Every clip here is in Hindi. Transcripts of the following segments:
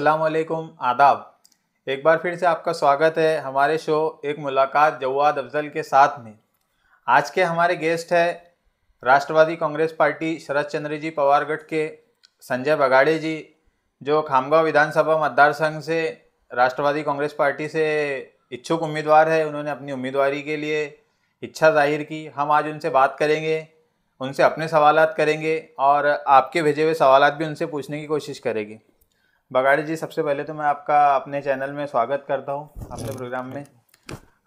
असलकुम आदाब एक बार फिर से आपका स्वागत है हमारे शो एक मुलाकात जवाद अफजल के साथ में आज के हमारे गेस्ट है राष्ट्रवादी कांग्रेस पार्टी शरद चंद्र जी पवारगढ़ के संजय बगाड़े जी जो खामगांव विधानसभा मतदार संघ से राष्ट्रवादी कांग्रेस पार्टी से इच्छुक उम्मीदवार है उन्होंने अपनी उम्मीदवारी के लिए इच्छा जाहिर की हम आज उनसे बात करेंगे उनसे अपने सवालात करेंगे और आपके भेजे हुए सवाल भी उनसे पूछने की कोशिश करेंगे बगाड़ी जी सबसे पहले तो मैं आपका अपने चैनल में स्वागत करता हूँ अपने प्रोग्राम में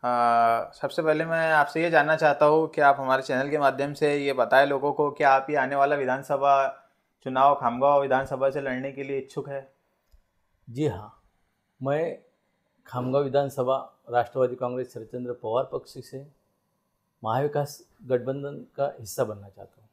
आ, सबसे पहले मैं आपसे ये जानना चाहता हूँ कि आप हमारे चैनल के माध्यम से ये बताएं लोगों को कि आप ये आने वाला विधानसभा चुनाव खामगांव विधानसभा से लड़ने के लिए इच्छुक है जी हाँ मैं खामगांव विधानसभा राष्ट्रवादी कांग्रेस शरदचंद्र पवार पक्ष से महाविकास गठबंधन का हिस्सा बनना चाहता हूँ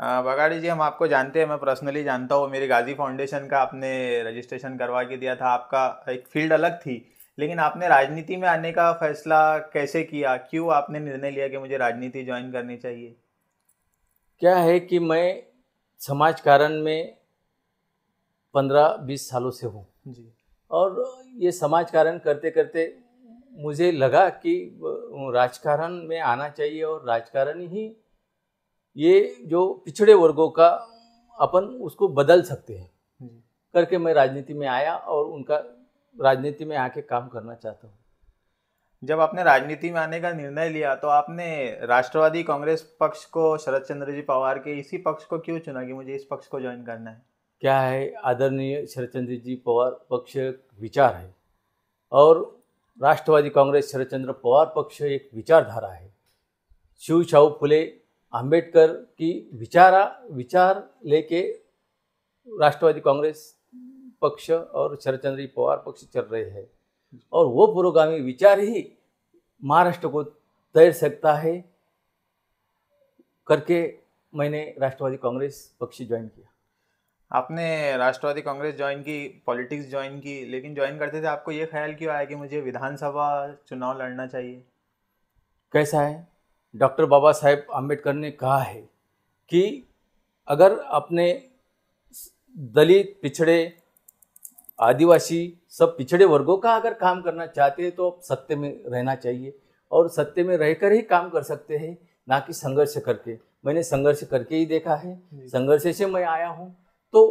हाँ, बगाड़ी जी हम आपको जानते हैं मैं पर्सनली जानता हूँ मेरे गाजी फाउंडेशन का आपने रजिस्ट्रेशन करवा के दिया था आपका एक फील्ड अलग थी लेकिन आपने राजनीति में आने का फैसला कैसे किया क्यों आपने निर्णय लिया कि मुझे राजनीति ज्वाइन करनी चाहिए क्या है कि मैं समाज कारण में पंद्रह बीस सालों से हूँ जी और ये समाज कारण करते करते मुझे लगा कि राजकारण में आना चाहिए और राजकारण ही ये जो पिछड़े वर्गों का अपन उसको बदल सकते हैं करके मैं राजनीति में आया और उनका राजनीति में आके काम करना चाहता हूँ जब आपने राजनीति में आने का निर्णय लिया तो आपने राष्ट्रवादी कांग्रेस पक्ष को शरद चंद्र जी पवार के इसी पक्ष को क्यों चुना कि मुझे इस पक्ष को ज्वाइन करना है क्या है आदरणीय शरद चंद्र जी पवार पक्ष विचार है और राष्ट्रवादी कांग्रेस शरद चंद्र पवार पक्ष एक विचारधारा है शिव शाहू फुले आम्बेडकर की विचारा विचार लेके राष्ट्रवादी कांग्रेस पक्ष और शरदचंद्र पवार पक्ष चल रहे हैं और वो पुरोगामी विचार ही महाराष्ट्र को तैर सकता है करके मैंने राष्ट्रवादी कांग्रेस पक्ष ज्वाइन किया आपने राष्ट्रवादी कांग्रेस ज्वाइन की पॉलिटिक्स ज्वाइन की लेकिन ज्वाइन करते थे आपको ये ख्याल क्यों आया कि मुझे विधानसभा चुनाव लड़ना चाहिए कैसा है डॉक्टर बाबा साहेब आम्बेडकर ने कहा है कि अगर अपने दलित पिछड़े आदिवासी सब पिछड़े वर्गों का अगर काम करना चाहते हैं तो आप सत्य में रहना चाहिए और सत्य में रहकर ही काम कर सकते हैं ना कि संघर्ष करके मैंने संघर्ष करके ही देखा है संघर्ष से मैं आया हूँ तो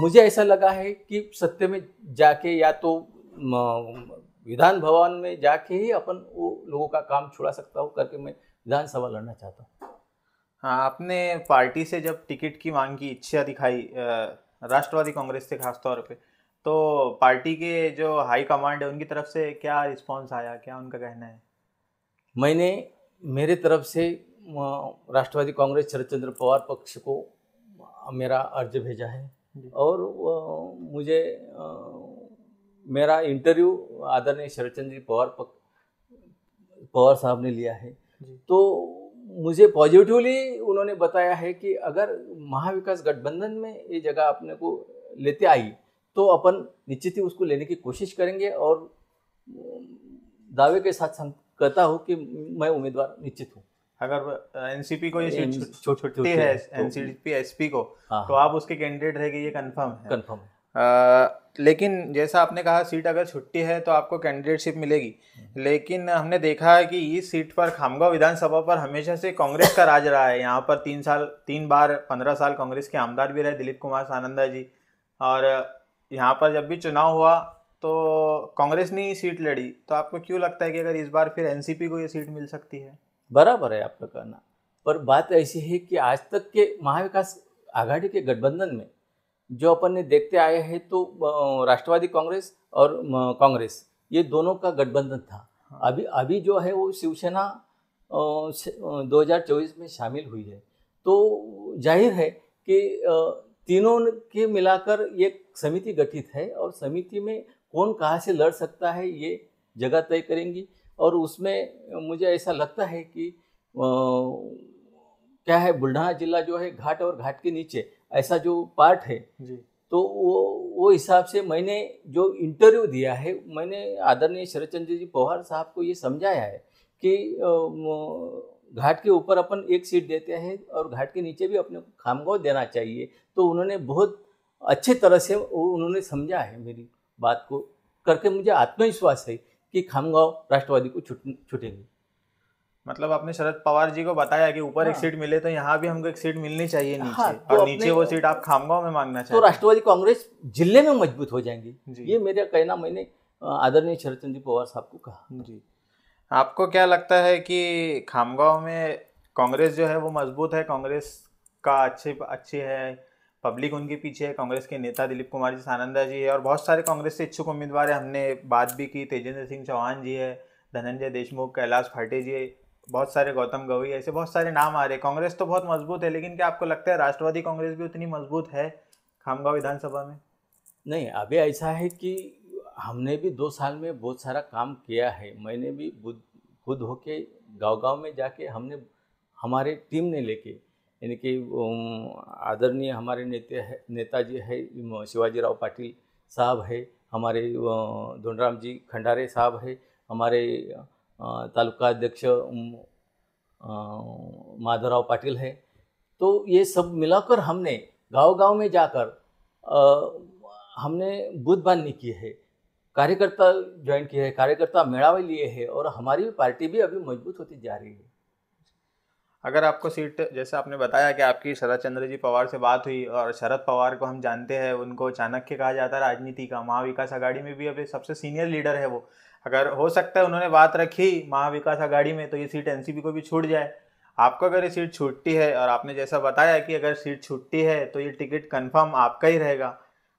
मुझे ऐसा लगा है कि सत्य में जाके या तो विधान भवन में जाके ही अपन वो लोगों का काम छुड़ा सकता हूँ करके मैं विधानसभा लड़ना चाहता हूँ हाँ आपने पार्टी से जब टिकट की मांग की इच्छा दिखाई राष्ट्रवादी कांग्रेस से खासतौर पे तो पार्टी के जो हाई कमांड है उनकी तरफ से क्या रिस्पांस आया क्या उनका कहना है मैंने मेरे तरफ से राष्ट्रवादी कांग्रेस शरद चंद्र पवार पक्ष को मेरा अर्ज भेजा है और मुझे मेरा इंटरव्यू आदरणीय शरद चंद्र पवार पक, पवार साहब ने लिया है तो मुझे पॉजिटिवली उन्होंने बताया है कि अगर महाविकास गठबंधन में ये जगह अपने को लेते आई तो अपन निश्चित ही उसको लेने की कोशिश करेंगे और दावे के साथ कहता हूँ कि मैं उम्मीदवार निश्चित हूँ अगर एनसीपी को ये छोटी छोटी है एनसीपी एसपी तो को हाँ, तो हाँ। आप उसके कैंडिडेट रहेगी ये कंफर्म है कंफर्म है लेकिन जैसा आपने कहा सीट अगर छुट्टी है तो आपको कैंडिडेटशिप मिलेगी लेकिन हमने देखा है कि इस सीट पर खामगांव विधानसभा पर हमेशा से कांग्रेस का राज रहा है यहाँ पर तीन साल तीन बार पंद्रह साल कांग्रेस के आमदार भी रहे दिलीप कुमार सानंदा जी और यहाँ पर जब भी चुनाव हुआ तो कांग्रेस ने ही सीट लड़ी तो आपको क्यों लगता है कि अगर इस बार फिर एन को ये सीट मिल सकती है बराबर है आपका कहना पर बात ऐसी है कि आज तक के महाविकास आघाड़ी के गठबंधन में जो अपन ने देखते आए हैं तो राष्ट्रवादी कांग्रेस और कांग्रेस ये दोनों का गठबंधन था हाँ। अभी अभी जो है वो शिवसेना 2024 में शामिल हुई है तो जाहिर है कि तीनों के मिलाकर एक समिति गठित है और समिति में कौन कहाँ से लड़ सकता है ये जगह तय करेंगी और उसमें मुझे ऐसा लगता है कि आ, क्या है बुल्ढाना जिला जो है घाट और घाट के नीचे ऐसा जो पार्ट है जी तो वो वो हिसाब से मैंने जो इंटरव्यू दिया है मैंने आदरणीय शरद चंद्र जी पवार साहब को ये समझाया है कि घाट के ऊपर अपन एक सीट देते हैं और घाट के नीचे भी अपने खामगांव देना चाहिए तो उन्होंने बहुत अच्छे तरह से उन्होंने समझा है मेरी बात को करके मुझे आत्मविश्वास है कि खामगांव राष्ट्रवादी को छुट छुटेंगे मतलब आपने शरद पवार जी को बताया कि ऊपर हाँ। एक सीट मिले तो यहाँ भी हमको एक सीट मिलनी चाहिए हाँ, नीचे हाँ, तो और नीचे वो सीट आप खामगांव में मांगना चाहिए तो राष्ट्रवादी कांग्रेस जिले में मजबूत हो जाएंगे ये मेरा कहना मैंने आदरणीय शरद चंद्र पवार साहब को कहा जी आपको क्या लगता है कि खामगांव में कांग्रेस जो है वो मजबूत है कांग्रेस का अच्छे अच्छे है पब्लिक उनके पीछे है कांग्रेस के नेता दिलीप कुमार जी सानंदा जी है और बहुत सारे कांग्रेस से इच्छुक उम्मीदवार है हमने बात भी की तेजेंद्र सिंह चौहान जी है धनंजय देशमुख कैलाश फाटे जी बहुत सारे गौतम गवई ऐसे बहुत सारे नाम आ रहे हैं कांग्रेस तो बहुत मजबूत है लेकिन क्या आपको लगता है राष्ट्रवादी कांग्रेस भी उतनी मजबूत है खामगांव विधानसभा में नहीं अभी ऐसा है कि हमने भी दो साल में बहुत सारा काम किया है मैंने भी खुद होके गांव गांव में जाके हमने हमारे टीम ने लेके यानी कि आदरणीय हमारे नेता है नेताजी है शिवाजीराव पाटिल साहब है हमारे धुंडराम जी खंडारे साहब है हमारे तालुका अध्यक्ष माधवराव पाटिल है तो ये सब मिलाकर हमने गांव गांव में जाकर आ, हमने बूथ बांधनी की है कार्यकर्ता ज्वाइन किए हैं कार्यकर्ता मेड़ावे लिए है और हमारी पार्टी भी अभी मजबूत होती जा रही है अगर आपको सीट जैसे आपने बताया कि आपकी शरद चंद्र जी पवार से बात हुई और शरद पवार को हम जानते हैं उनको चाणक्य कहा जाता है राजनीति का महाविकास आघाड़ी में भी अभी सबसे सीनियर लीडर है वो अगर हो सकता है उन्होंने बात रखी महाविकास आघाड़ी में तो ये सीट एनसीपी को भी छूट जाए आपको अगर ये सीट छूटती है और आपने जैसा बताया कि अगर सीट छूटती है तो ये टिकट कंफर्म आपका ही रहेगा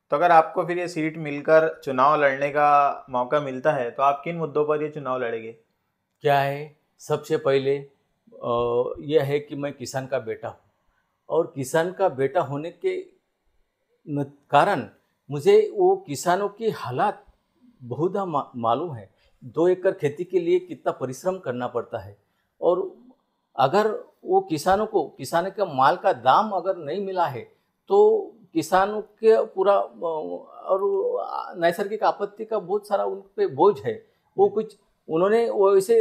तो अगर आपको फिर ये सीट मिलकर चुनाव लड़ने का मौका मिलता है तो आप किन मुद्दों पर ये चुनाव लड़ेंगे क्या है सबसे पहले यह है कि मैं किसान का बेटा हूँ और किसान का बेटा होने के कारण मुझे वो किसानों की हालात बहुत मालूम है दो एकड़ खेती के लिए कितना परिश्रम करना पड़ता है और अगर वो किसानों को किसान के माल का दाम अगर नहीं मिला है तो किसानों के पूरा और नैसर्गिक आपत्ति का बहुत सारा उन पर बोझ है वो कुछ उन्होंने वैसे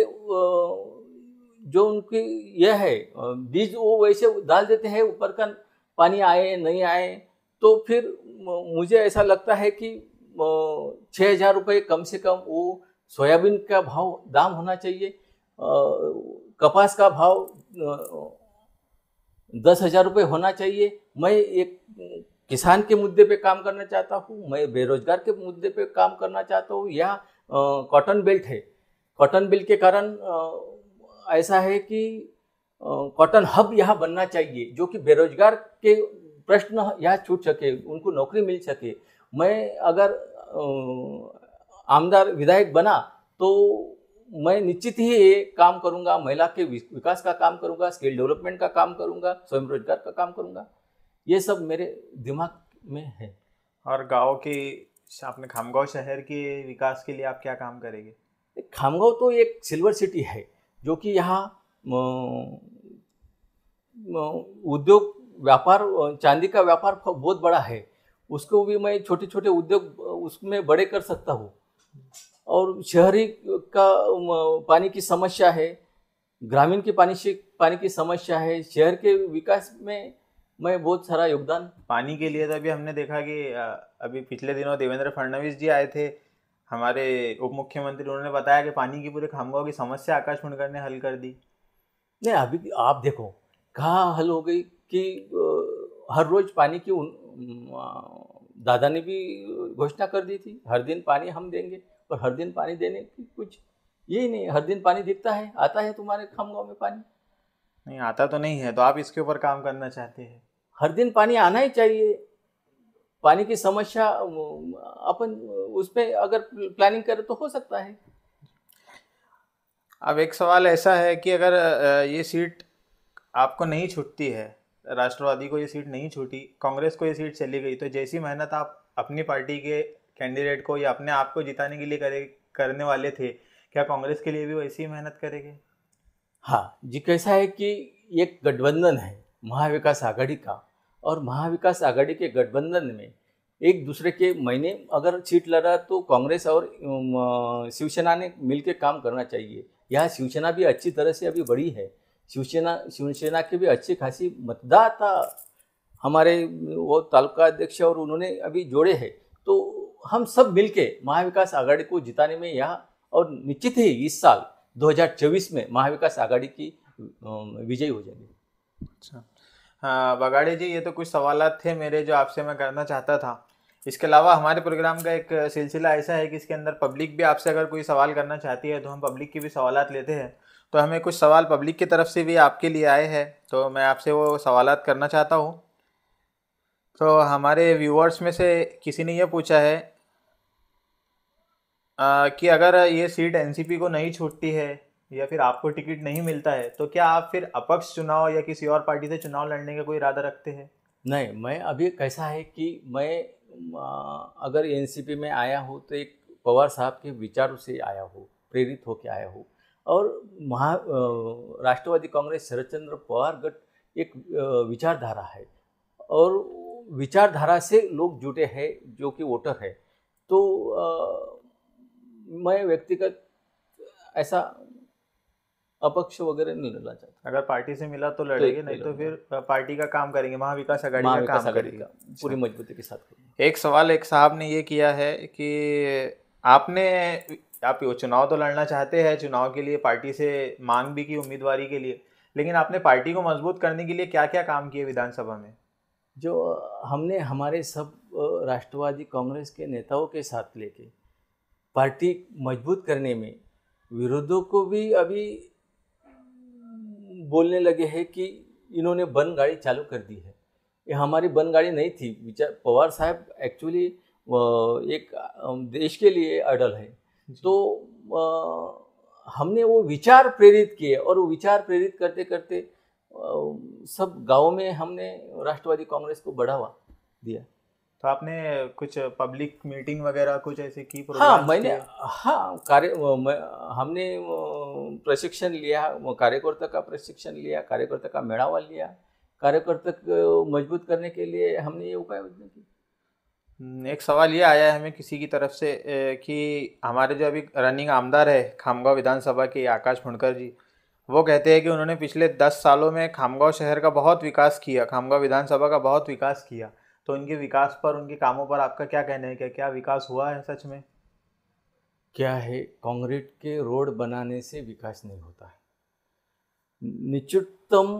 जो उनकी यह है बीज वो वैसे डाल देते हैं ऊपर का पानी आए नहीं आए तो फिर मुझे ऐसा लगता है कि छः हज़ार रुपये कम से कम वो सोयाबीन का भाव दाम होना चाहिए कपास का भाव दस हज़ार रुपये होना चाहिए मैं एक किसान के मुद्दे पे काम करना चाहता हूँ मैं बेरोजगार के मुद्दे पे काम करना चाहता हूँ या कॉटन बेल्ट है कॉटन बेल्ट के कारण ऐसा है कि कॉटन हब यहाँ बनना चाहिए जो कि बेरोजगार के प्रश्न यहाँ छूट सके उनको नौकरी मिल सके मैं अगर आमदार विधायक बना तो मैं निश्चित ही ये काम करूंगा महिला के विकास का काम करूंगा स्किल डेवलपमेंट का काम करूंगा स्वयं रोजगार का काम करूंगा ये सब मेरे दिमाग में है और गांव के आपने खामगांव शहर के विकास के लिए आप क्या काम करेंगे खामगांव तो एक सिल्वर सिटी है जो कि यहाँ उद्योग व्यापार चांदी का व्यापार बहुत बड़ा है उसको भी मैं छोटे छोटे उद्योग उसमें बड़े कर सकता हूँ और शहरी का पानी की समस्या है ग्रामीण के पानी से पानी की समस्या है शहर के विकास में मैं बहुत सारा योगदान पानी के लिए तो अभी हमने देखा कि अभी पिछले दिनों देवेंद्र फडणवीस जी आए थे हमारे उप मुख्यमंत्री उन्होंने बताया कि पानी की पूरे खामगांव की समस्या आकाश मुंडकर ने हल कर दी नहीं अभी आप देखो कहाँ हल हो गई कि हर रोज पानी की दादा ने भी घोषणा कर दी थी हर दिन पानी हम देंगे पर हर दिन पानी देने की कुछ यही नहीं हर दिन पानी दिखता है आता है तुम्हारे खम गाँव में पानी नहीं आता तो नहीं है तो आप इसके ऊपर काम करना चाहते हैं हर दिन पानी आना ही चाहिए पानी की समस्या अपन उसमें अगर प्लानिंग करें तो हो सकता है अब एक सवाल ऐसा है कि अगर ये सीट आपको नहीं छूटती है राष्ट्रवादी को ये सीट नहीं छूटी कांग्रेस को ये सीट चली गई तो जैसी मेहनत आप अपनी पार्टी के कैंडिडेट को या अपने आप को जिताने के लिए करे करने वाले थे क्या कांग्रेस के लिए भी वैसी मेहनत करेंगे हाँ जी कैसा है कि एक गठबंधन है महाविकास आघाड़ी का और महाविकास आघाड़ी के गठबंधन में एक दूसरे के महीने अगर सीट लड़ा तो कांग्रेस और शिवसेना ने मिलकर काम करना चाहिए यह शिवसेना भी अच्छी तरह से अभी बड़ी है शिवसेना शिवसेना के भी अच्छी खासी मतदाता हमारे वो तालुका अध्यक्ष और उन्होंने अभी जोड़े हैं तो हम सब मिलके महाविकास आघाड़ी को जिताने में यहाँ और निश्चित ही इस साल 2024 में महाविकास आघाड़ी की विजयी हो जाएगी अच्छा हाँ बगाड़े जी ये तो कुछ सवाल थे मेरे जो आपसे मैं करना चाहता था इसके अलावा हमारे प्रोग्राम का एक सिलसिला ऐसा है कि इसके अंदर पब्लिक भी आपसे अगर कोई सवाल करना चाहती है तो हम पब्लिक की भी सवाल लेते हैं तो हमें कुछ सवाल पब्लिक की तरफ से भी आपके लिए आए हैं तो मैं आपसे वो सवाल करना चाहता हूँ तो हमारे व्यूअर्स में से किसी ने यह पूछा है आ, कि अगर ये सीट एनसीपी को नहीं छूटती है या फिर आपको टिकट नहीं मिलता है तो क्या आप फिर अपक्ष चुनाव या किसी और पार्टी से चुनाव लड़ने का कोई इरादा रखते हैं नहीं मैं अभी कैसा है कि मैं अगर एनसीपी में आया हूँ तो एक पवार साहब के विचारों से आया हूँ प्रेरित होकर आया हूँ और महा राष्ट्रवादी कांग्रेस शरदचंद्र पवार गट एक विचारधारा है और विचारधारा से लोग जुटे हैं जो कि वोटर है तो आ, मैं व्यक्तिगत ऐसा अपक्ष वगैरह नहीं लड़ना चाहता अगर पार्टी से मिला तो लड़ेंगे तो नहीं तो फिर पार्टी का काम करेंगे महाविकास आघाड़ी का काम करेंगे पूरी अच्छा। मजबूती के साथ एक सवाल एक साहब ने ये किया है कि आपने आप चुनाव तो लड़ना चाहते हैं चुनाव के लिए पार्टी से मांग भी की उम्मीदवार के लिए लेकिन आपने पार्टी को मजबूत करने के लिए क्या क्या काम किए विधानसभा में जो हमने हमारे सब राष्ट्रवादी कांग्रेस के नेताओं के साथ लेके पार्टी मजबूत करने में विरोधों को भी अभी बोलने लगे हैं कि इन्होंने बंद गाड़ी चालू कर दी है ये हमारी बंद गाड़ी नहीं थी विचार पवार साहब एक्चुअली एक देश के लिए अडल है तो आ, हमने वो विचार प्रेरित किए और वो विचार प्रेरित करते करते आ, सब गांव में हमने राष्ट्रवादी कांग्रेस को बढ़ावा दिया तो आपने कुछ पब्लिक मीटिंग वगैरह कुछ ऐसे की हाँ मैंने हाँ कार्य हमने प्रशिक्षण लिया कार्यकर्ता का प्रशिक्षण लिया कार्यकर्ता का मेड़ावा लिया कार्यकर्ता को मजबूत करने के लिए हमने ये उपाय योजना की हम्म, एक सवाल ये आया है हमें किसी की तरफ से कि हमारे जो अभी रनिंग आमदार है खामगांव विधानसभा के आकाश फुणकर जी वो कहते हैं कि उन्होंने पिछले दस सालों में खामगांव शहर का बहुत विकास किया खामगांव विधानसभा का बहुत विकास किया तो उनके विकास पर उनके कामों पर आपका क्या कहना है क्या क्या विकास हुआ है सच में क्या है कॉन्ग्रीट के रोड बनाने से विकास नहीं होता है निचुटतम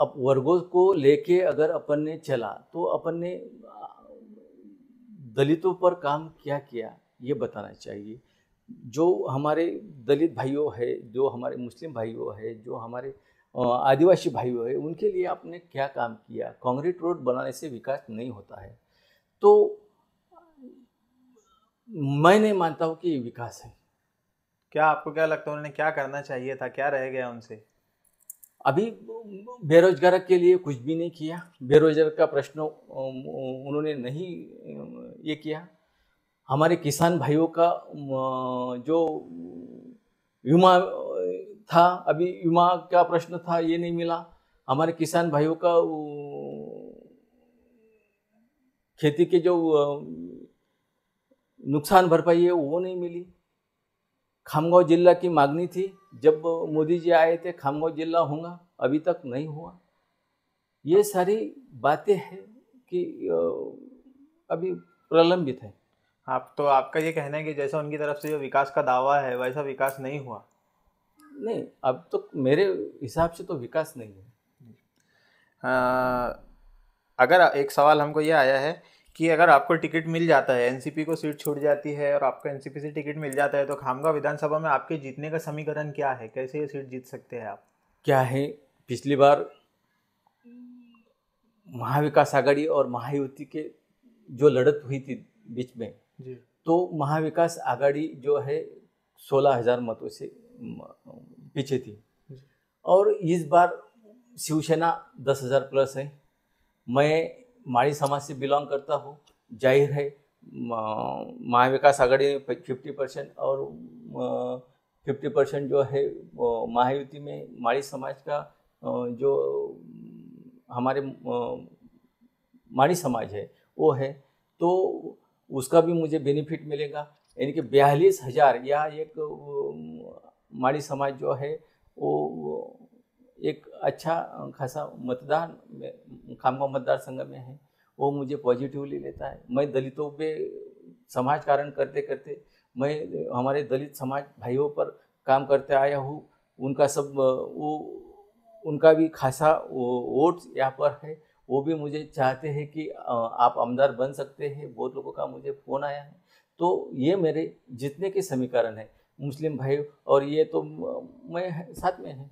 अब वर्गों को लेके अगर अपन ने चला तो अपन ने दलितों पर काम क्या किया ये बताना चाहिए जो हमारे दलित भाइयों है जो हमारे मुस्लिम भाइयों है जो हमारे आदिवासी भाइयों है उनके लिए आपने क्या काम किया कॉन्क्रीट रोड बनाने से विकास नहीं होता है तो मैं नहीं मानता हूँ कि विकास है क्या आपको क्या लगता है उन्होंने क्या करना चाहिए था क्या रह गया उनसे अभी बेरोजगार के लिए कुछ भी नहीं किया बेरोजगार का प्रश्न उन्होंने नहीं ये किया हमारे किसान भाइयों का जो युमा था अभी युमा का प्रश्न था ये नहीं मिला हमारे किसान भाइयों का खेती के जो नुकसान भरपाई है वो नहीं मिली खामगांव जिला की मांगनी थी जब मोदी जी आए थे खामगांव जिला होगा अभी तक नहीं हुआ ये सारी बातें हैं कि अभी प्रलंबित है आप तो आपका ये कहना है कि जैसा उनकी तरफ से जो विकास का दावा है वैसा विकास नहीं हुआ नहीं अब तो मेरे हिसाब से तो विकास नहीं है आ, अगर एक सवाल हमको ये आया है कि अगर आपको टिकट मिल जाता है एनसीपी को सीट छूट जाती है और आपको एनसीपी से टिकट मिल जाता है तो खामगा विधानसभा में आपके जीतने का समीकरण क्या है कैसे ये सीट जीत सकते हैं आप क्या है पिछली बार महाविकास आघाड़ी और महायुति के जो लड़त हुई थी बीच में जी। तो महाविकास आघाड़ी जो है सोलह हजार मतों से पीछे थी और इस बार शिवसेना दस हजार प्लस है मैं माड़ी समाज से बिलोंग करता हूँ जाहिर है महाविकास आघाड़ी में फिफ्टी परसेंट और फिफ्टी परसेंट जो है महायुति में माड़ी समाज का जो हमारे माड़ी समाज है वो है तो उसका भी मुझे बेनिफिट मिलेगा यानी कि बयालीस हज़ार या एक माड़ी समाज जो है वो एक अच्छा खासा मतदान खामगांव मतदार संघ में है वो मुझे पॉजिटिवली लेता है मैं दलितों पे समाज कारण करते करते मैं हमारे दलित समाज भाइयों पर काम करते आया हूँ उनका सब वो उनका भी खासा वोट यहाँ पर है वो भी मुझे चाहते हैं कि आप आमदार बन सकते हैं बहुत लोगों का मुझे फ़ोन आया है तो ये मेरे जितने के समीकरण है मुस्लिम भाई और ये तो मैं साथ में है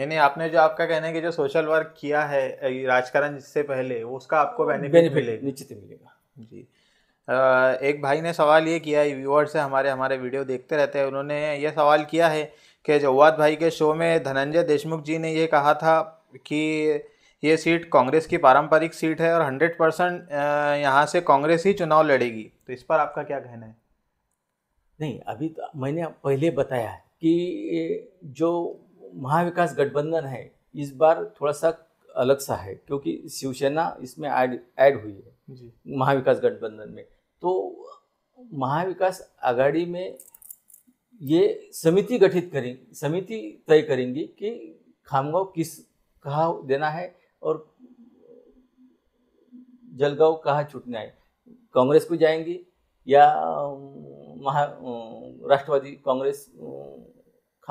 यानी आपने जो आपका कहना है कि जो सोशल वर्क किया है राजकारण से पहले उसका आपको बेनिफिट हाँ, मिलेगा निश्चित मिलेगा जी एक भाई ने सवाल ये किया है व्यूअर्स से हमारे हमारे वीडियो देखते रहते हैं उन्होंने ये सवाल किया है कि जवाद भाई के शो में धनंजय देशमुख जी ने ये कहा था कि ये सीट कांग्रेस की पारंपरिक सीट है और हंड्रेड परसेंट यहाँ से कांग्रेस ही चुनाव लड़ेगी तो इस पर आपका क्या कहना है नहीं अभी तो मैंने पहले बताया कि जो महाविकास गठबंधन है इस बार थोड़ा सा अलग सा है क्योंकि शिवसेना इसमें ऐड ऐड हुई है महाविकास गठबंधन में तो महाविकास आघाड़ी में ये समिति गठित करेंगी समिति तय करेंगी कि खामगांव किस कहा देना है और जलगांव कहाँ छूटना है कांग्रेस को जाएंगी या महा राष्ट्रवादी कांग्रेस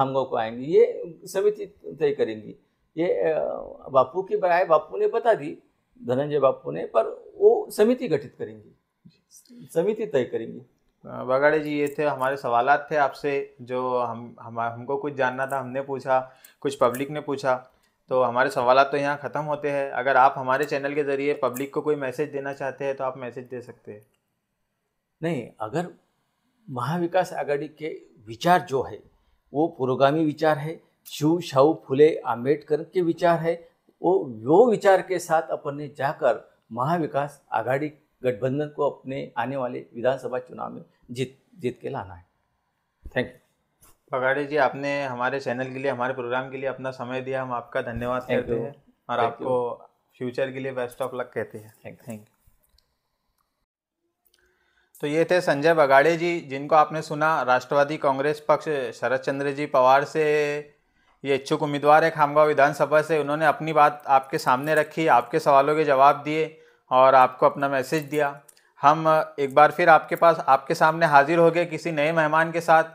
लोग को आएंगे ये समिति तय करेंगी ये बापू की बराए बापू ने बता दी धनंजय बापू ने पर वो समिति गठित करेंगी समिति तय करेंगी बगाड़े जी ये थे हमारे सवाल थे आपसे जो हम हम हमको कुछ जानना था हमने पूछा कुछ पब्लिक ने पूछा तो हमारे सवाल तो यहाँ ख़त्म होते हैं अगर आप हमारे चैनल के ज़रिए पब्लिक को कोई मैसेज देना चाहते हैं तो आप मैसेज दे सकते हैं नहीं अगर महाविकास आघाड़ी के विचार जो है वो पुरोगामी विचार है शिव शाहू फुले आम्बेडकर के विचार है वो वो विचार के साथ अपन ने जाकर महाविकास आघाड़ी गठबंधन को अपने आने वाले विधानसभा चुनाव में जीत जीत के लाना है थैंक यू पगाड़े जी आपने हमारे चैनल के लिए हमारे प्रोग्राम के लिए अपना समय दिया हम आपका धन्यवाद करते हैं और आपको फ्यूचर के लिए बेस्ट ऑफ लक कहते हैं थैंक यू तो ये थे संजय बगाड़े जी जिनको आपने सुना राष्ट्रवादी कांग्रेस पक्ष शरद चंद्र जी पवार से ये इच्छुक उम्मीदवार है खामगांव विधानसभा से उन्होंने अपनी बात आपके सामने रखी आपके सवालों के जवाब दिए और आपको अपना मैसेज दिया हम एक बार फिर आपके पास आपके सामने हाजिर हो गए किसी नए मेहमान के साथ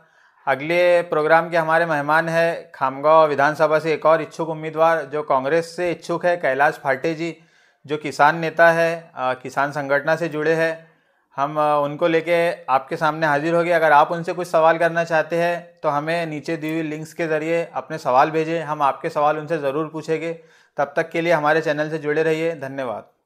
अगले प्रोग्राम के हमारे मेहमान हैं खामगांव विधानसभा से एक और इच्छुक उम्मीदवार जो कांग्रेस से इच्छुक है कैलाश फाटे जी जो किसान नेता है किसान संगठना से जुड़े हैं हम उनको लेके आपके सामने हाजिर होगी अगर आप उनसे कुछ सवाल करना चाहते हैं तो हमें नीचे दी हुई लिंक्स के ज़रिए अपने सवाल भेजें हम आपके सवाल उनसे ज़रूर पूछेंगे तब तक के लिए हमारे चैनल से जुड़े रहिए धन्यवाद